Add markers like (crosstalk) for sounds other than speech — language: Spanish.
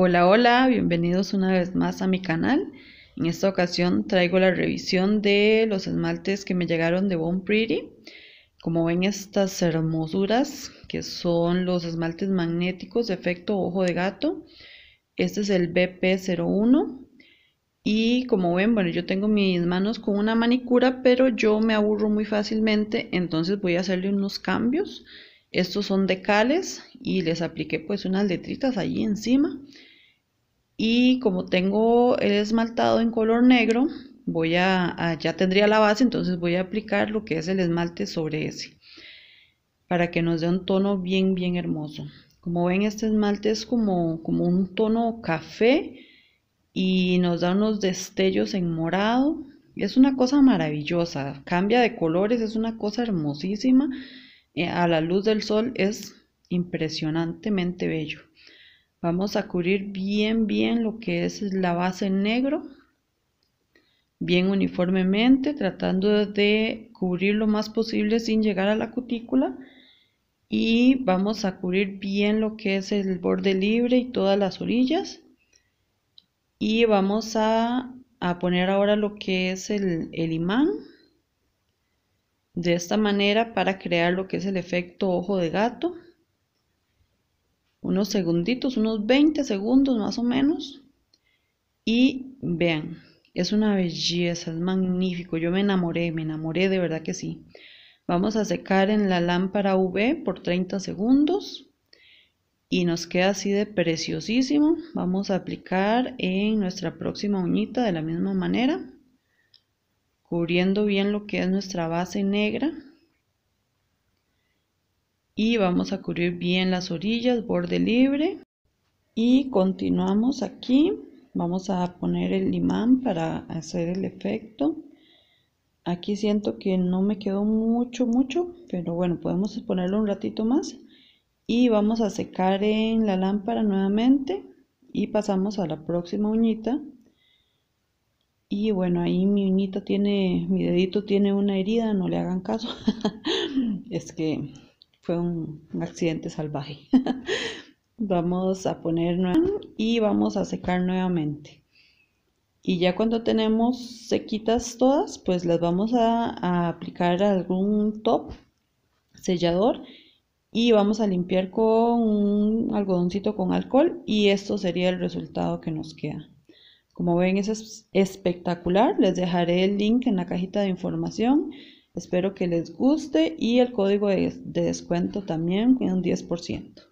Hola, hola, bienvenidos una vez más a mi canal. En esta ocasión traigo la revisión de los esmaltes que me llegaron de Bone Pretty. Como ven estas hermosuras que son los esmaltes magnéticos de efecto ojo de gato. Este es el BP01 y como ven, bueno, yo tengo mis manos con una manicura, pero yo me aburro muy fácilmente, entonces voy a hacerle unos cambios. Estos son decales y les apliqué pues unas letritas allí encima y como tengo el esmaltado en color negro, voy a, ya tendría la base, entonces voy a aplicar lo que es el esmalte sobre ese para que nos dé un tono bien, bien hermoso. Como ven, este esmalte es como, como un tono café y nos da unos destellos en morado. Es una cosa maravillosa, cambia de colores, es una cosa hermosísima. Eh, a la luz del sol es impresionantemente bello. Vamos a cubrir bien, bien lo que es la base en negro, bien uniformemente, tratando de cubrir lo más posible sin llegar a la cutícula. Y vamos a cubrir bien lo que es el borde libre y todas las orillas. Y vamos a, a poner ahora lo que es el, el imán de esta manera para crear lo que es el efecto ojo de gato unos segunditos, unos 20 segundos más o menos. Y vean, es una belleza, es magnífico. Yo me enamoré, me enamoré de verdad que sí. Vamos a secar en la lámpara UV por 30 segundos y nos queda así de preciosísimo. Vamos a aplicar en nuestra próxima uñita de la misma manera, cubriendo bien lo que es nuestra base negra y vamos a cubrir bien las orillas, borde libre y continuamos aquí vamos a poner el imán para hacer el efecto aquí siento que no me quedó mucho mucho pero bueno podemos ponerlo un ratito más y vamos a secar en la lámpara nuevamente y pasamos a la próxima uñita y bueno ahí mi uñita tiene mi dedito tiene una herida no le hagan caso (laughs) es que fue un, accidente salvaje. (laughs) vamos a poner y vamos a secar nuevamente. Y ya cuando tenemos sequitas todas, pues las vamos a, aplicar algún top sellador y vamos a limpiar con un algodoncito con alcohol y esto sería el resultado que nos queda. Como ven es espectacular, les dejaré el link en la cajita de información Espero que les guste y el código de, descuento también con un 10%.